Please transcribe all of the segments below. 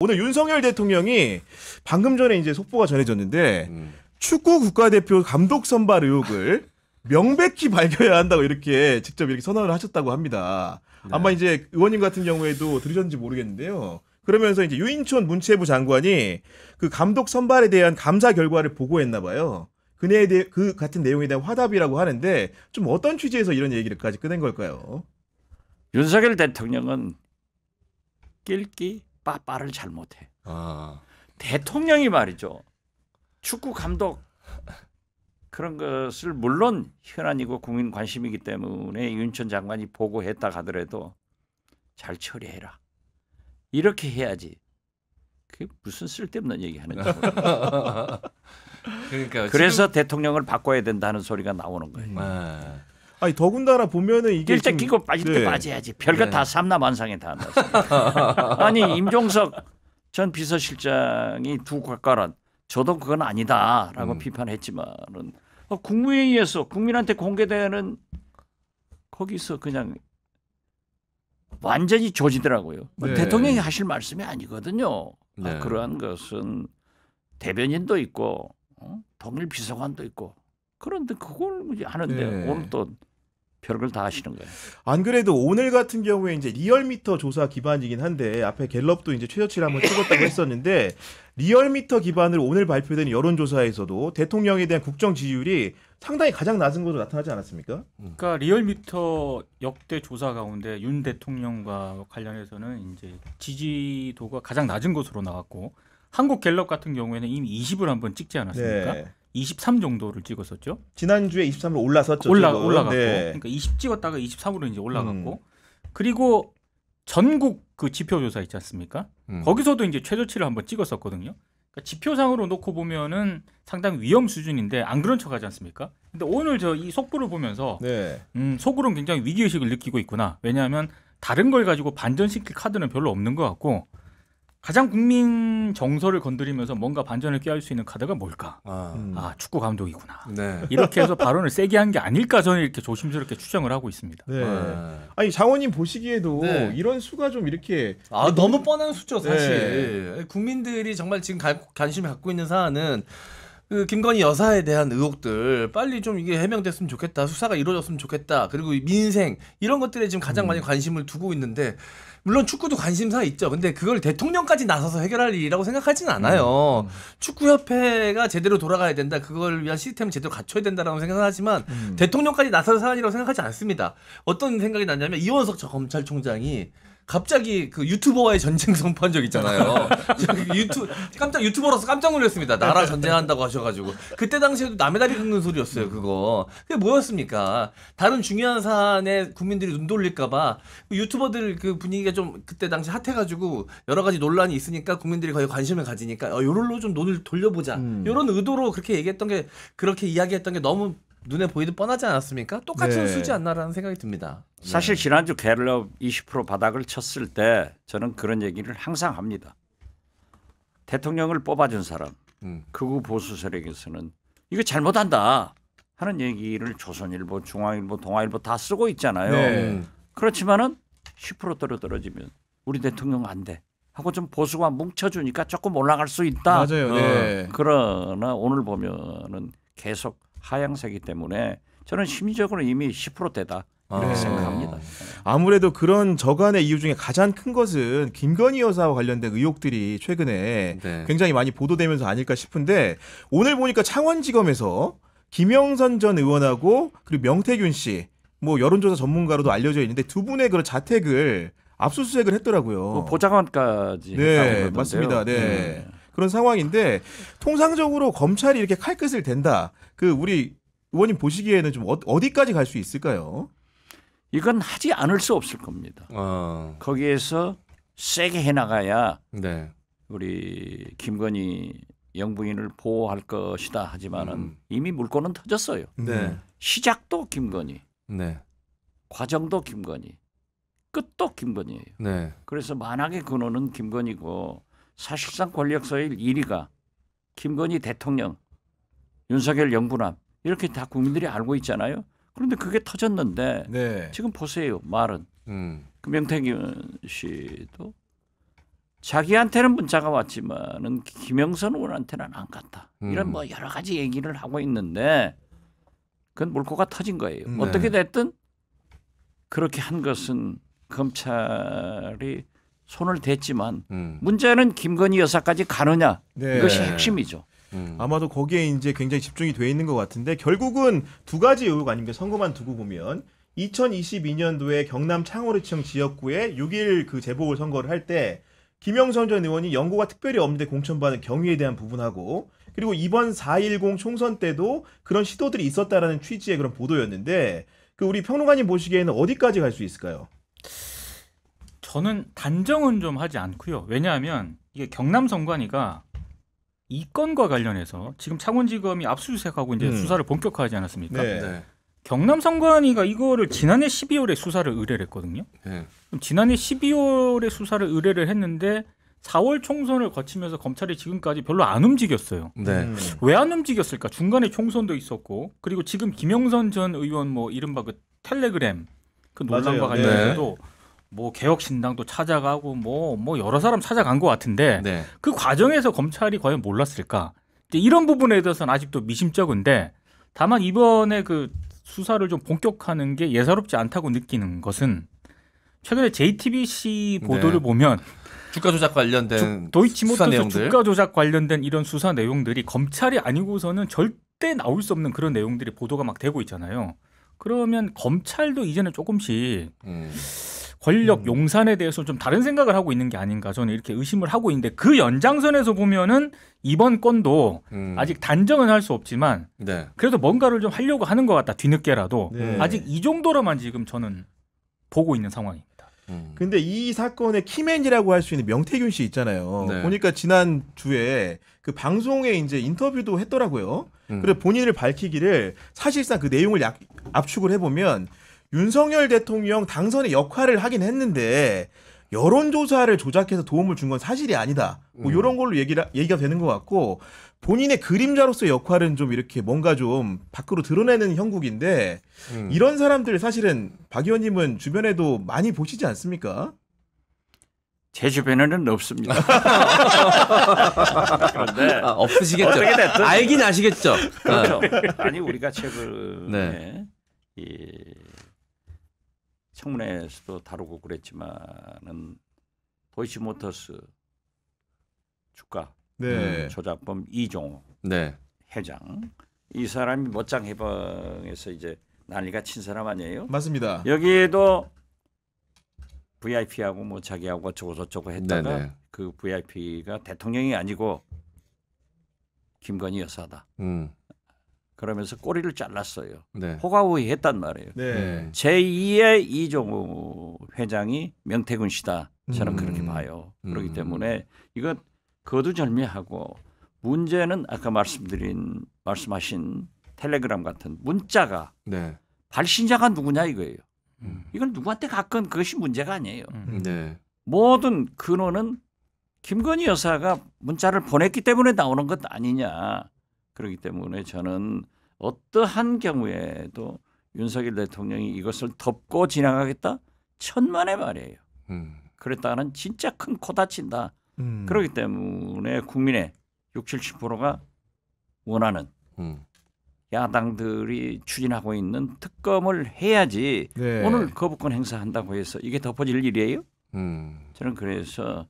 오늘 윤석열 대통령이 방금 전에 이제 속보가 전해졌는데 음. 축구 국가대표 감독 선발 의혹을 명백히 밝혀야 한다고 이렇게 직접 이렇게 선언을 하셨다고 합니다. 네. 아마 이제 의원님 같은 경우에도 들으셨는지 모르겠는데요. 그러면서 이제 유인촌 문체부 장관이 그 감독 선발에 대한 감사 결과를 보고했나 봐요. 그네에 그 같은 내용에 대한 화답이라고 하는데 좀 어떤 취지에서 이런 얘기를까지 꺼낸 걸까요? 윤석열 대통령은 낄끼 빠빠를 잘못해. 아. 대통령이 말이죠. 축구 감독 그런 것을 물론 현안이고 국민 관심이기 때문에 윤천 장관이 보고했다 하더라도 잘 처리해라. 이렇게 해야지. 그게 무슨 쓸데없는 얘기 하는 거예요. 그러니까 그래서 지금... 대통령을 바꿔야 된다는 소리가 나오는 거예요. 음. 아. 아니 더군다나 보면은 이게 일제 끼고 빠질 네. 빠져야지. 별거 네. 다 삼남만상에 다 났어. 아니 임종석 전 비서실장이 두 국가란 저도 그건 아니다라고 음. 비판했지만은 어, 국무회의에서 국민한테 공개되는 거기서 그냥 완전히 조지더라고요. 네. 대통령이 하실 말씀이 아니거든요. 아, 네. 아, 그러한 것은 대변인도 있고 어? 동일 비서관도 있고 그런데 그걸 뭐 이제 하는데 네. 오늘 또 별걸 다 하시는 거예요. 안 그래도 오늘 같은 경우에 이제 리얼미터 조사 기반이긴 한데 앞에 갤럽도 이제 최저치를 한번 찍었다고 했었는데 리얼미터 기반으로 오늘 발표된 여론조사에서도 대통령에 대한 국정 지지율이 상당히 가장 낮은 것으로 나타나지 않았습니까? 그러니까 리얼미터 역대 조사 가운데 윤 대통령과 관련해서는 이제 지지도가 가장 낮은 것으로 나왔고 한국 갤럽 같은 경우에는 이미 20을 한번 찍지 않았습니까? 네. 23 정도를 찍었었죠. 지난주에 23으로 올라섰죠. 올라 올라갔고. 네. 그러니까 20 찍었다가 23으로 이제 올라갔고. 음. 그리고 전국 그 지표 조사 있지 않습니까? 음. 거기서도 이제 최저치를 한번 찍었었거든요. 그러니까 지표상으로 놓고 보면은 상당히 위험 수준인데 안 그런 척하지 않습니까? 근데 오늘 저 이 속보를 보면서 네. 음, 속으로는 굉장히 위기 의식을 느끼고 있구나. 왜냐하면 다른 걸 가지고 반전시킬 카드는 별로 없는 것 같고 가장 국민 정서를 건드리면서 뭔가 반전을 꾀할 수 있는 카드가 뭘까? 아, 음. 아 축구 감독이구나. 네. 이렇게 해서 발언을 세게 한 게 아닐까 저는 이렇게 조심스럽게 추정을 하고 있습니다. 네. 네. 아니 장원님 보시기에도 네. 이런 수가 좀 이렇게 아 너무 뻔한 수죠 사실. 네. 국민들이 정말 지금 가, 관심을 갖고 있는 사안은 그 김건희 여사에 대한 의혹들 빨리 좀 이게 해명됐으면 좋겠다. 수사가 이루어졌으면 좋겠다. 그리고 민생 이런 것들에 지금 가장 음. 많이 관심을 두고 있는데 물론 축구도 관심사 있죠. 근데 그걸 대통령까지 나서서 해결할 일이라고 생각하진 않아요. 음. 축구협회가 제대로 돌아가야 된다. 그걸 위한 시스템을 제대로 갖춰야 된다라고 생각하지만 음. 대통령까지 나서서 사안이라고 생각하지 않습니다. 어떤 생각이 나냐면 이원석 검찰총장이 갑자기 그 유튜버와의 전쟁 선포한 적 있잖아요. 유튜 깜짝 유튜버로서 깜짝 놀랐습니다. 나라 전쟁한다고 하셔가지고 그때 당시에도 남의 다리 긁는 소리였어요. 그거 그게 뭐였습니까? 다른 중요한 사안에 국민들이 눈 돌릴까봐 그 유튜버들 그 분위기가 좀 그때 당시 핫해가지고 여러 가지 논란이 있으니까 국민들이 거의 관심을 가지니까 어, 요럴로 좀 논을 돌려보자 음. 요런 의도로 그렇게 얘기했던 게 그렇게 이야기했던 게 너무 눈에 보이듯 뻔하지 않았습니까? 똑같은 네. 수지 않나라는 생각이 듭니다. 사실 네. 지난주 갤럽 20% 바닥을 쳤을 때 저는 그런 얘기를 항상 합니다. 대통령을 뽑아준 사람, 음. 극우 그 보수 세력에서는 이거 잘못한다 하는 얘기를 조선일보, 중앙일보, 동아일보 다 쓰고 있잖아요. 네. 그렇지만은 10% 떨어 뜨려지면 우리 대통령 안 돼. 하고 좀 보수가 뭉쳐주니까 조금 올라갈 수 있다. 맞아요. 네. 어. 그러나 오늘 보면은 계속 하향세기 때문에 저는 심리적으로 이미 10%대다. 이렇게 아, 생각합니다. 네. 아무래도 그런 저간의 이유 중에 가장 큰 것은 김건희 여사와 관련된 의혹들이 최근에 네. 굉장히 많이 보도되면서 아닐까 싶은데 오늘 보니까 창원지검에서 김영선 전 의원하고 그리고 명태균 씨 뭐 여론조사 전문가로도 알려져 있는데 두 분의 그런 자택을 압수수색을 했더라고요. 뭐 보좌관까지 네 맞습니다. 네. 네. 그런 상황인데 통상적으로 검찰이 이렇게 칼끝을 댄다. 그 우리 의원님 보시기에는 좀 어, 어디까지 갈 수 있을까요? 이건 하지 않을 수 없을 겁니다. 어. 거기에서 세게 해나가야 네. 우리 김건희 영부인을 보호할 것이다 하지만은 음. 이미 물꼬는 터졌어요. 네. 네. 시작도 김건희, 네. 과정도 김건희, 끝도 김건희예요. 네. 그래서 만약에 근원은 김건희고 사실상 권력서의 1위가 김건희 대통령, 윤석열 영부남 이렇게 다 국민들이 알고 있잖아요. 그런데 그게 터졌는데 네. 지금 보세요 말은 음. 그 명태균 씨도 자기한테는 문자가 왔지만은 김영선 의원한테는 안 갔다 이런 음. 뭐 여러 가지 얘기를 하고 있는데 그건 물고가 터진 거예요. 음, 네. 어떻게 됐든 그렇게 한 것은 검찰이 손을 댔지만 음. 문제는 김건희 여사까지 가느냐 네. 이것이 핵심이죠. 음. 아마도 거기에 이제 굉장히 집중이 돼 있는 것 같은데 결국은 두 가지 의혹 아닙니까? 선거만 두고 보면 2022년도에 경남 창호리청 지역구에 6일 그 재보궐 선거를 할 때 김영선 전 의원이 연고가 특별히 없는데 공천받은 경위에 대한 부분하고 그리고 이번 4.10 총선 때도 그런 시도들이 있었다라는 취지의 그런 보도였는데 그 우리 평론가님 보시기에는 어디까지 갈 수 있을까요? 저는 단정은 좀 하지 않고요. 왜냐하면 이게 경남 선관위가 이 건과 관련해서 지금 창원지검이 압수수색하고 이제 음. 수사를 본격화하지 않았습니까? 네. 네. 경남 선관위가 이거를 지난해 12월에 수사를 의뢰를 했거든요. 네. 그럼 지난해 12월에 수사를 의뢰를 했는데 4월 총선을 거치면서 검찰이 지금까지 별로 안 움직였어요. 네. 음. 왜안 움직였을까? 중간에 총선도 있었고 그리고 지금 김영선 전 의원 뭐 이른바 그 텔레그램 그 논란과 네. 관련해서도 네. 뭐 개혁신당도 찾아가고 뭐뭐 뭐 여러 사람 찾아간 것 같은데 네. 그 과정에서 검찰이 과연 몰랐을까? 이런 부분에 대해서는 아직도 미심쩍은데 다만 이번에 그 수사를 좀 본격하는 게 예사롭지 않다고 느끼는 것은 최근에 JTBC 네. 보도를 네. 보면 주가 조작 관련된 도이치모터스 주가 조작 관련된 이런 수사 내용들이 검찰이 아니고서는 절대 나올 수 없는 그런 내용들이 보도가 막 되고 있잖아요. 그러면 검찰도 이제는 조금씩 음. 권력 음. 용산에 대해서 좀 다른 생각을 하고 있는 게 아닌가 저는 이렇게 의심을 하고 있는데 그 연장선에서 보면은 이번 건도 음. 아직 단정은 할 수 없지만 네. 그래도 뭔가를 좀 하려고 하는 것 같다 뒤늦게라도 네. 아직 이 정도로만 지금 저는 보고 있는 상황입니다. 그런데이 음. 사건의 키맨이라고 할 수 있는 명태균 씨 있잖아요. 네. 보니까 지난 주에 그 방송에 이제 인터뷰도 했더라고요. 음. 그래 본인을 밝히기를 사실상 그 내용을 약, 압축을 해보면 윤석열 대통령 당선의 역할을 하긴 했는데 여론조사를 조작해서 도움을 준 건 사실이 아니다. 뭐 음. 이런 걸로 얘기라, 얘기가 되는 것 같고 본인의 그림자로서의 역할은 좀 이렇게 뭔가 좀 밖으로 드러내는 형국인데 음. 이런 사람들 사실은 박 의원님은 주변에도 많이 보시지 않습니까? 제 주변에는 없습니다. 그런데 아, 없으시겠죠. 알긴 아시겠죠. 그렇죠. 아. 아니 우리가 최근에 네. 이 예, 청문회에서도 다루고 그랬지만은 도시모터스 주가 네. 음, 조작범 이종호 네. 회장 이 사람이 못장 해방에서 이제 난리가 친 사람 아니에요? 맞습니다. 여기에도 VIP하고 뭐 자기하고 저고저쩌고 했다가 네네. 그 VIP가 대통령이 아니고 김건희 여사다. 음. 그러면서 꼬리를 잘랐어요. 네. 호가호위 했단 말이에요. 네. 네. 제2의 이종우 회장이 명태균 씨다. 저는 음. 그렇게 봐요. 그렇기 음. 때문에 이건 거두절미하고 문제는 아까 말씀드린 말씀하신 텔레그램 같은 문자가 네. 발신자가 누구냐 이거예요. 음. 이걸 누구한테 가끔 그것이 문제가 아니에요. 음. 네. 모든 근원은 김건희 여사가 문자를 보냈기 때문에 나오는 것 아니냐. 그렇기 때문에 저는 어떠한 경우에도 윤석열 대통령이 이것을 덮고 지나가겠다 천만의 말이에요. 음. 그랬다가는 진짜 큰 코 다친다. 음. 그렇기 때문에 국민의 6, 70%가 원하는 음. 야당들이 추진하고 있는 특검을 해야지 네. 오늘 거부권 행사한다고 해서 이게 덮어질 일이에요? 음. 저는 그래서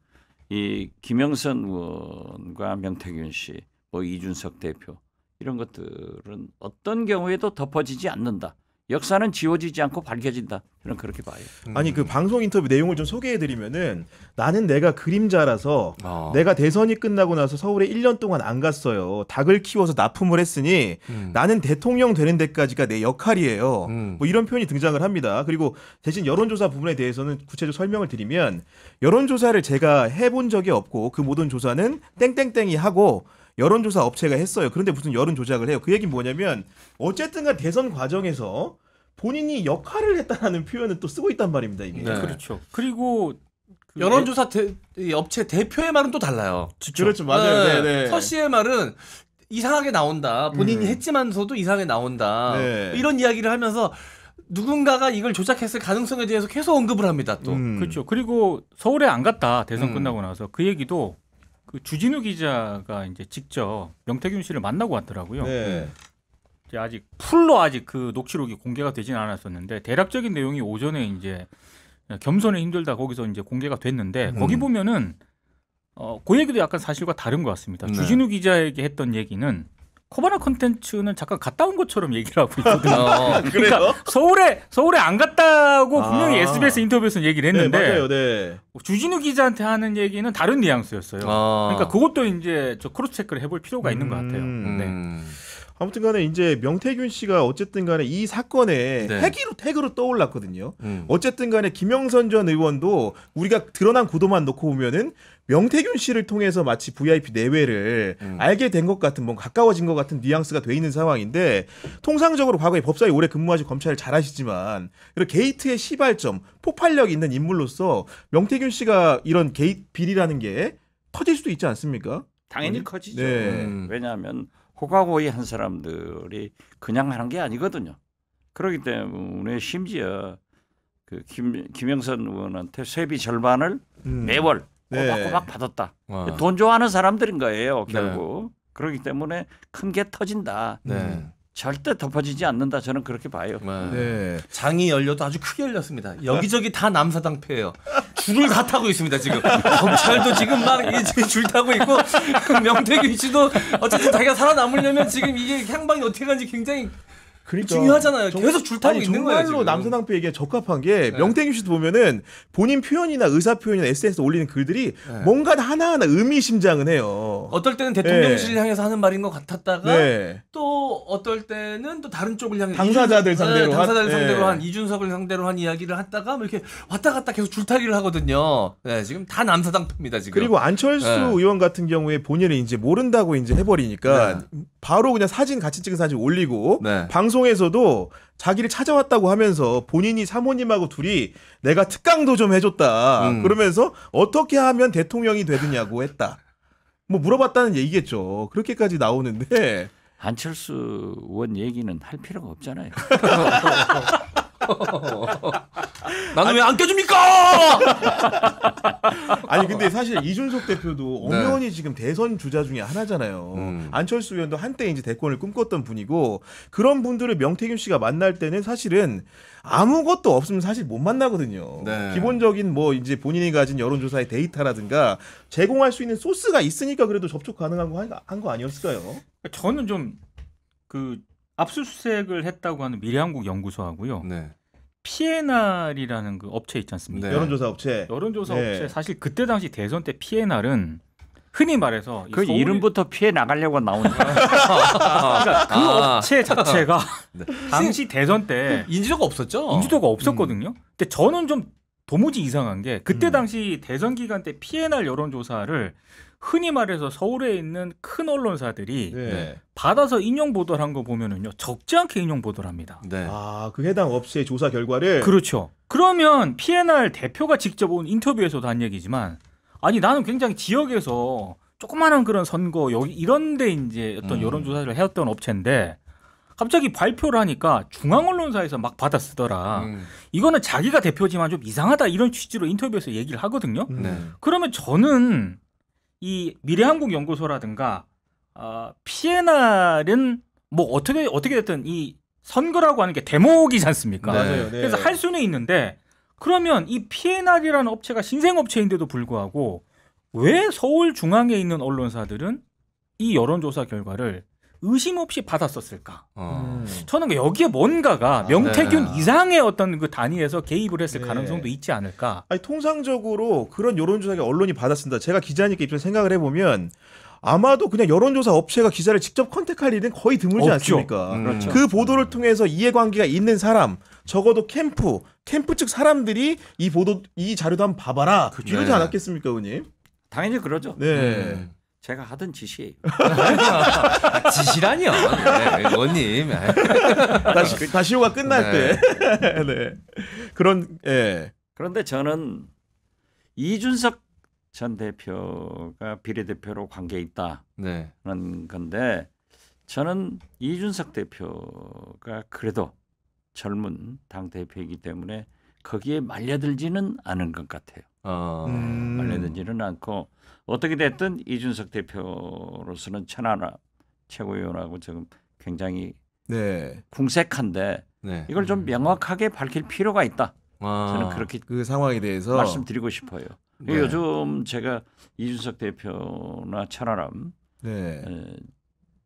이 김영선 의원과 명태균 씨, 뭐 이준석 대표 이런 것들은 어떤 경우에도 덮어지지 않는다. 역사는 지워지지 않고 밝혀진다. 저는 그렇게 봐요. 음. 아니 그 방송 인터뷰 내용을 좀 소개해드리면은 나는 내가 그림자라서 어. 내가 대선이 끝나고 나서 서울에 1년 동안 안 갔어요. 닭을 키워서 납품을 했으니 음. 나는 대통령 되는 데까지가 내 역할이에요. 음. 뭐 이런 표현이 등장을 합니다. 그리고 대신 여론조사 부분에 대해서는 구체적 설명을 드리면 여론조사를 제가 해본 적이 없고 그 모든 조사는 땡땡땡이 하고 여론조사 업체가 했어요. 그런데 무슨 여론 조작을 해요. 그 얘기는 뭐냐면 어쨌든간 대선 과정에서 본인이 역할을 했다라는 표현을또 쓰고 있단 말입니다. 이게. 네. 네. 그렇죠. 그리고 그 여론조사 대, 업체 대표의 말은 또 달라요. 그렇죠. 그렇죠. 맞아요. 네. 네, 네, 서 씨의 말은 이상하게 나온다. 본인이 음. 했지만서도 이상하게 나온다. 네. 이런 이야기를 하면서 누군가가 이걸 조작했을 가능성에 대해서 계속 언급을 합니다. 또 음. 그렇죠. 그리고 서울에 안 갔다 대선 음. 끝나고 나서 그 얘기도 그 주진우 기자가 이제 직접 명태균 씨를 만나고 왔더라고요. 네. 이제 아직 풀로 아직 그 녹취록이 공개가 되진 않았었는데 대략적인 내용이 오전에 이제 겸손에 힘들다 거기서 이제 공개가 됐는데 음. 거기 보면은 어, 그 얘기도 약간 사실과 다른 것 같습니다. 네. 주진우 기자에게 했던 얘기는 코바나 콘텐츠는 잠깐 갔다 온 것처럼 얘기를 하고 있거든요. 어. 그러니까 서울에 서울에 안 갔다고 아. 분명히 아. SBS 인터뷰에서 얘기를 네, 했는데 네, 맞아요. 네. 주진우 기자한테 하는 얘기는 다른 뉘앙스였어요. 아. 그러니까 그것도 이제 저 크로스 체크를 해볼 필요가 음. 있는 것 같아요. 음. 네. 음. 아무튼간에 이제 명태균 씨가 어쨌든간에 이 사건에 네. 핵으로 태그로 떠올랐거든요. 음. 어쨌든간에 김영선 전 의원도 우리가 드러난 구도만 놓고 보면은 명태균 씨를 통해서 마치 VIP 내외를 음. 알게 된 것 같은 뭔가 가까워진 것 같은 뉘앙스가 돼 있는 상황인데 통상적으로 과거에 법사위 오래 근무하시고 검찰을 잘 아시지만 이런 게이트의 시발점 폭발력 있는 인물로서 명태균 씨가 이런 게이트 비리라는 게 커질 수도 있지 않습니까? 당연히 커지죠. 네. 음. 왜냐하면 호가고의 한 사람들이 그냥 하는 게 아니거든요. 그렇기 때문에 심지어 그 김, 김영선 의원한테 세비 절반을 음. 매월 네. 꼬박꼬박 네. 받았다. 와. 아. 돈 좋아하는 사람들인 거예요, 네. 결국. 네. 그렇기 때문에 큰 게 터진다. 네. 절대 덮어지지 않는다 저는 그렇게 봐요. 네. 네. 장이 열려도 아주 크게 열렸습니다. 여기저기 다 남사당패예요. 줄을 다 타고 있습니다 지금. 검찰도 지금 막줄 타고 있고 명태균 씨도 어쨌든 자기가 살아남으려면 지금 이게 향방이 어떻게 가는지 굉장히 그러니까 중요하잖아요. 정, 계속 줄 타고 아니, 있는 거예요. 정말로 남서당표 에게 적합한 게 네. 명태균 씨도 보면은 본인 표현이나 의사 표현이나 SNS에 올리는 글들이 네. 뭔가 하나하나 의미심장은 해요. 어떨 때는 대통령실 네. 향해서 하는 말인 것 같았다가 네. 또 어떨 때는 또 다른 쪽을 향해 당사자들 이준, 상대로 네, 당사자들 한, 네. 상대로 한 이준석을 상대로 한 이야기를 했다가 뭐 이렇게 왔다 갔다 계속 줄타기를 하거든요. 네, 지금 다남사당표입니다 지금. 그리고 안철수 의원 같은 경우에 본인은 이제 모른다고 이제 해버리니까 바로 그냥 사진 같이 찍은 사진 올리고 방송 방송에서도 자기를 찾아왔다고 하면서 본인이 사모님하고 둘이 내가 특강도 좀 해줬다. 음. 그러면서 어떻게 하면 대통령이 되느냐고 했다. 뭐 물어봤다는 얘기겠죠. 그렇게까지 나오는데 안철수 의원 얘기는 할 필요가 없잖아요. 나는 왜 안 껴줍니까? 아니 근데 사실 이준석 대표도 네. 엄연히 지금 대선 주자 중에 하나잖아요. 음. 안철수 의원도 한때 이제 대권을 꿈꿨던 분이고 그런 분들을 명태균 씨가 만날 때는 사실은 아무것도 없으면 사실 못 만나거든요. 네. 기본적인 뭐 이제 본인이 가진 여론조사의 데이터라든가 제공할 수 있는 소스가 있으니까 그래도 접촉 가능한 거 한 거 아니었을까요? 저는 좀그 압수수색을 했다고 하는 미래한국 연구소하고요. 네. 피에날이라는 그 업체 있지 않습니까? 네. 여론조사 업체. 여론조사 네. 업체 사실 그때 당시 대선 때 피에날은 흔히 말해서 그 서울... 이름부터 피해 나가려고 나온 거야. 그러니까 그 아. 업체 자체가 네. 당시 대선 때 인지도가 없었죠. 인지도가 음. 없었거든요. 음. 근데 저는 좀 도무지 이상한 게 그때 음. 당시 음. 대선 기간 때 피해날 여론조사를 흔히 말해서 서울에 있는 큰 언론사들이 네. 네. 받아서 인용 보도를 한 거 보면은요 적지 않게 인용 보도를 합니다. 네. 아그 해당 업체의 조사 결과를 그렇죠. 그러면 PNR 대표가 직접 온 인터뷰에서도 한 얘기지만 아니 나는 굉장히 지역에서 조그마한 그런 선거 여기 이런데 이제 어떤 음. 여론조사를 해왔던 업체인데 갑자기 발표를 하니까 중앙 언론사에서 막 받아 쓰더라. 음. 이거는 자기가 대표지만 좀 이상하다 이런 취지로 인터뷰에서 얘기를 하거든요. 네. 그러면 저는 이미래한국연구소라든가 어, 피에날은 뭐 어떻게 어떻게 됐든 이 선거라고 하는 게 대목이지 않습니까? 네. 맞아요, 네. 그래서 할 수는 있는데 그러면 이 피에날이라는 업체가 신생업체인데도 불구하고 왜 서울 중앙에 있는 언론사들은 이 여론조사 결과를 의심 없이 받았었을까? 어. 음. 저는 그 여기에 뭔가가 아, 명태균 네. 이상의 어떤 그 단위에서 개입을 했을 네. 가능성도 있지 않을까? 아니 통상적으로 그런 여론조사가 언론이 받았습니다 제가 기자니까 입장 생각을 해보면 아마도 그냥 여론조사 업체가 기자를 직접 컨택할 일은 거의 드물지 없죠. 않습니까? 음. 그렇죠. 그 음. 보도를 통해서 이해관계가 있는 사람, 적어도 캠프, 캠프 측 사람들이 이 보도, 이 자료도 한번 봐봐라. 그렇러지 네. 않았겠습니까, 의원님? 당연히 그러죠. 네. 음. 제가 하던 짓이에요. 짓이라니요. 네, 의원님. 네. 다시, 다시 요가 끝날 네. 때. 네. 그런, 예. 그런데 저는 이준석 전 대표가 비례대표로 관계 있다. 네. 그 건데 저는 이준석 대표가 그래도 젊은 당대표이기 때문에 거기에 말려들지는 않은 것 같아요. 어, 음. 말려들지는 않고 어떻게 됐든 이준석 대표로서는 천하나 최고위원하고 지금 굉장히 네. 궁색한데 네. 이걸 좀 음. 명확하게 밝힐 필요가 있다. 아, 저는 그렇게 그 상황에 대해서 말씀드리고 싶어요. 네. 요즘 제가 이준석 대표나 천하람 네.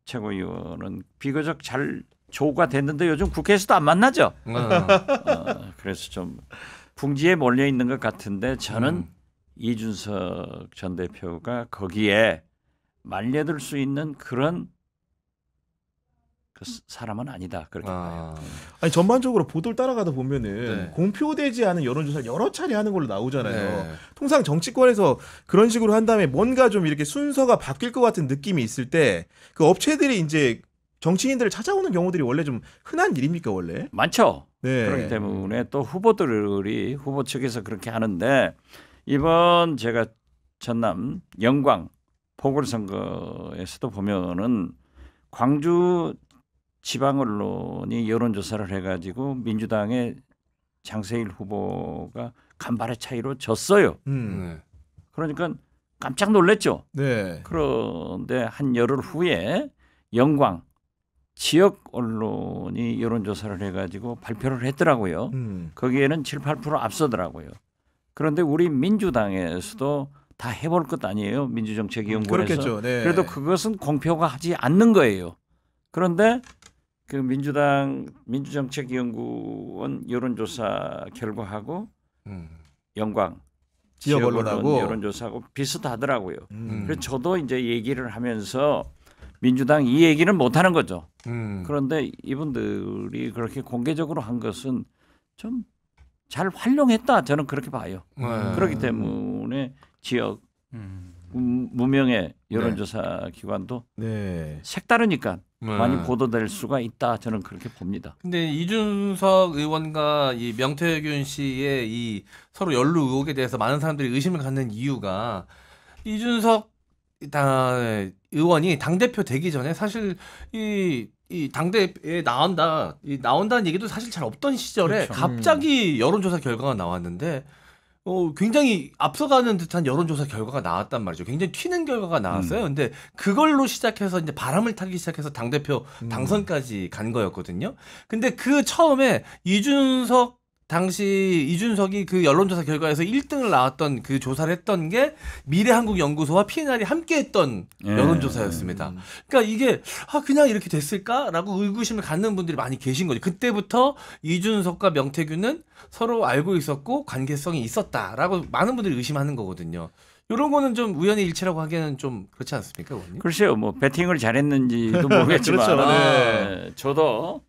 최고위원은 비교적 잘 조가 됐는데 요즘 국회에서도 안 만나죠. 음. 어, 그래서 좀 궁지에 몰려 있는 것 같은데 저는 음. 이준석 전 대표가 거기에 말려들 수 있는 그런 그 사람은 아니다 그렇게 아. 봐요. 아니 전반적으로 보도를 따라가다 보면은 네. 공표되지 않은 여론조사를 여러 차례 하는 걸로 나오잖아요. 네. 통상 정치권에서 그런 식으로 한 다음에 뭔가 좀 이렇게 순서가 바뀔 것 같은 느낌이 있을 때 그 업체들이 이제 정치인들을 찾아오는 경우들이 원래 좀 흔한 일입니까 원래? 많죠. 네. 그렇기 때문에 또 후보들이 후보 측에서 그렇게 하는데 이번 제가 전남 영광 보궐선거에서도 보면은 광주 지방 언론이 여론조사를 해가지고 민주당의 장세일 후보가 간발의 차이로 졌어요. 음. 네. 그러니까 깜짝 놀랐죠. 네. 그런데 한 열흘 후에 영광 지역 언론이 여론조사를 해가지고 발표를 했더라고요. 음. 거기에는 7, 8% 앞서더라고요. 그런데 우리 민주당에서도 다 해볼 것 아니에요. 민주정책연구원에서. 네. 그래도 그것은 공표가 하지 않는 거예요. 그런데 그 민주당 민주정책연구원 여론조사 결과하고 음. 영광 지역 언론하고 여론조사하고 비슷하더라고요. 음. 그래서 저도 이제 얘기를 하면서 민주당 이 얘기는 못 하는 거죠. 음. 그런데 이분들이 그렇게 공개적으로 한 것은 좀 잘 활용했다 저는 그렇게 봐요. 음. 네. 그렇기 때문에 지역 음. 음 무명의 네. 여론조사 네. 기관도 네. 색다르니까 네. 많이 보도될 수가 있다 저는 그렇게 봅니다. 근데 이준석 의원과 이 명태균 씨의 이 서로 연루 의혹에 대해서 많은 사람들이 의심을 갖는 이유가 이준석 당 의원이 당 대표 되기 전에 사실 이이 당대에 나온다 이 나온다는 얘기도 사실 잘 없던 시절에 그렇죠. 음. 갑자기 여론조사 결과가 나왔는데 어, 굉장히 앞서가는 듯한 여론조사 결과가 나왔단 말이죠. 굉장히 튀는 결과가 나왔어요. 음. 근데 그걸로 시작해서 이제 바람을 타기 시작해서 당대표 음. 당선까지 간 거였거든요. 근데 그 처음에 이준석 당시 이준석이 그 여론조사 결과에서 1등을 나왔던 그 조사를 했던 게 미래한국연구소와 PNR이 함께했던 예. 여론조사였습니다. 그러니까 이게 아 그냥 이렇게 됐을까라고 의구심을 갖는 분들이 많이 계신 거죠. 그때부터 이준석과 명태균은 서로 알고 있었고 관계성이 있었다라고 많은 분들이 의심하는 거거든요. 이런 거는 좀 우연의 일치라고 하기에는 좀 그렇지 않습니까, 의원님? 글쎄요, 뭐 배팅을 잘했는지도 모르겠지만 그렇죠. 아, 네. 예, 저도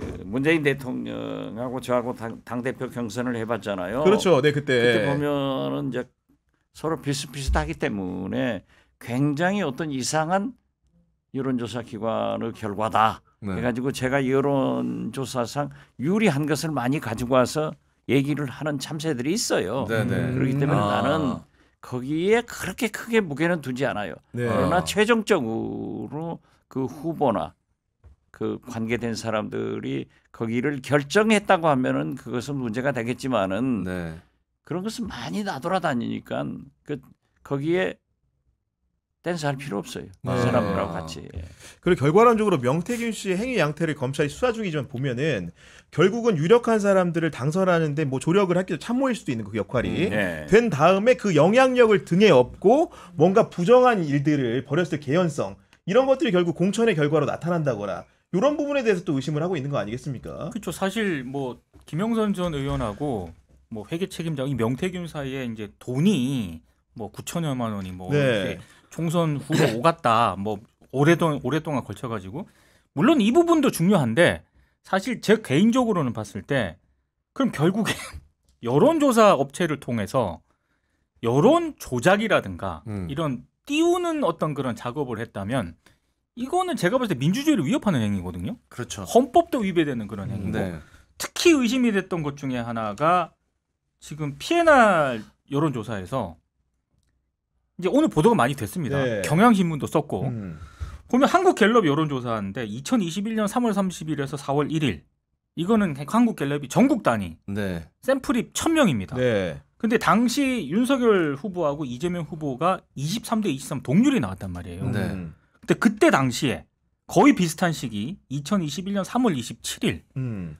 그 문재인 대통령하고 저하고 당 대표 경선을 해봤잖아요. 그렇죠. 네 그때 그때 보면은 이제 서로 비슷비슷하기 때문에 굉장히 어떤 이상한 여론조사 기관의 결과다. 네. 그가지고 제가 여론조사상 유리한 것을 많이 가지고 와서 얘기를 하는 참새들이 있어요. 네네. 네. 음. 그렇기 때문에 음. 아. 나는 거기에 그렇게 크게 무게는 두지 않아요. 네. 그러나 최종적으로 그 후보나 그 관계된 사람들이 거기를 결정했다고 하면은 그것은 문제가 되겠지만은 네. 그런 것은 많이 나돌아다니니까 그 거기에 댄스 할 필요 없어요. 그 네. 사람들하고 같이. 아. 그리고 결과론적으로 명태균 씨의 행위 양태를 검찰이 수사 중이지만 보면은 결국은 유력한 사람들을 당선하는데 뭐 조력을 할기도 참모일 수도 있는 그 역할이 음, 네. 된 다음에 그 영향력을 등에 업고 뭔가 부정한 일들을 벌였을 개연성 이런 것들이 결국 공천의 결과로 나타난다거나 이런 부분에 대해서 또 의심을 하고 있는 거 아니겠습니까? 그렇죠. 사실 뭐 김영선 전 의원하고 뭐 회계 책임자 이 명태균 사이에 이제 돈이 뭐 9천여만 원이 뭐 네. 총선 후로 오갔다. 뭐 오랫동안 오랫동안 걸쳐 가지고 물론 이 부분도 중요한데 사실 제 개인적으로는 봤을 때 그럼 결국에 여론조사 업체를 통해서 여론 조작이라든가 음. 이런 띄우는 어떤 그런 작업을 했다면 이거는 제가 봤을 때 민주주의를 위협하는 행위거든요. 그렇죠. 헌법도 위배되는 그런 음, 행위고 네. 특히 의심이 됐던 것 중에 하나가 지금 피해날 여론조사에서 이제 오늘 보도가 많이 됐습니다. 네. 경향신문도 썼고 음. 보면 한국갤럽 여론조사인데 2021년 3월 30일에서 4월 1일 이거는 한국갤럽이 전국 단위 네. 샘플이 1000명입니다. 네. 근데 당시 윤석열 후보하고 이재명 후보가 23대 23 동률이 나왔단 말이에요. 네. 음. 근데 그때 당시에 거의 비슷한 시기 2021년 3월 27일 음.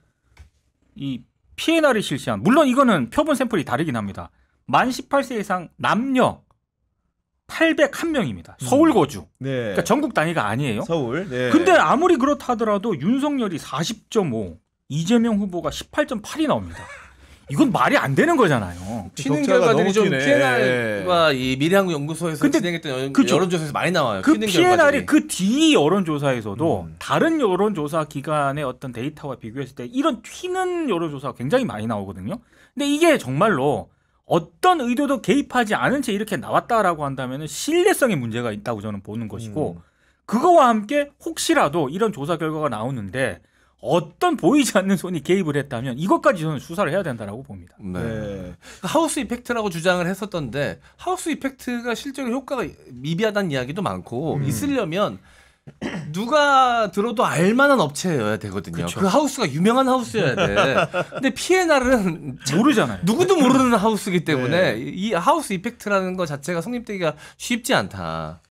이 피에나를 실시한 물론 이거는 표본 샘플이 다르긴 합니다. 만 18세 이상 남녀 801명입니다. 음. 서울 거주. 네. 그러니까 전국 단위가 아니에요. 서울. 네. 근데 아무리 그렇다 하더라도 윤석열이 40.5, 이재명 후보가 18.8이 나옵니다. 이건 말이 안 되는 거잖아요. 피는 그 결과들이 좀 PNR과 예. 이 미래한국연구소에서 진행했던 여, 그쵸. 여론조사에서 많이 나와요. 그 PNR이 결과들이. 그 D 여론조사에서도 음. 다른 여론조사 기관의 어떤 데이터와 비교했을 때 이런 튀는 여론조사가 굉장히 많이 나오거든요. 근데 이게 정말로 어떤 의도도 개입하지 않은 채 이렇게 나왔다라고 한다면 신뢰성의 문제가 있다고 저는 보는 것이고 음. 그거와 함께 혹시라도 이런 조사 결과가 나오는데 어떤 보이지 않는 손이 개입을 했다면 이것까지 저는 수사를 해야 된다라고 봅니다. 네. 네. 그 하우스 이펙트라고 주장을 했었던데 하우스 이펙트가 실제로 효과가 미비하다는 이야기도 많고 음. 있으려면 누가 들어도 알만한 업체여야 되거든요. 그쵸. 그렇죠. 그 하우스가 유명한 하우스여야 돼. 근데 PNR은 모르잖아요. 누구도 모르는 하우스이기 때문에 네. 이 하우스 이펙트라는 것 자체가 성립되기가 쉽지 않다.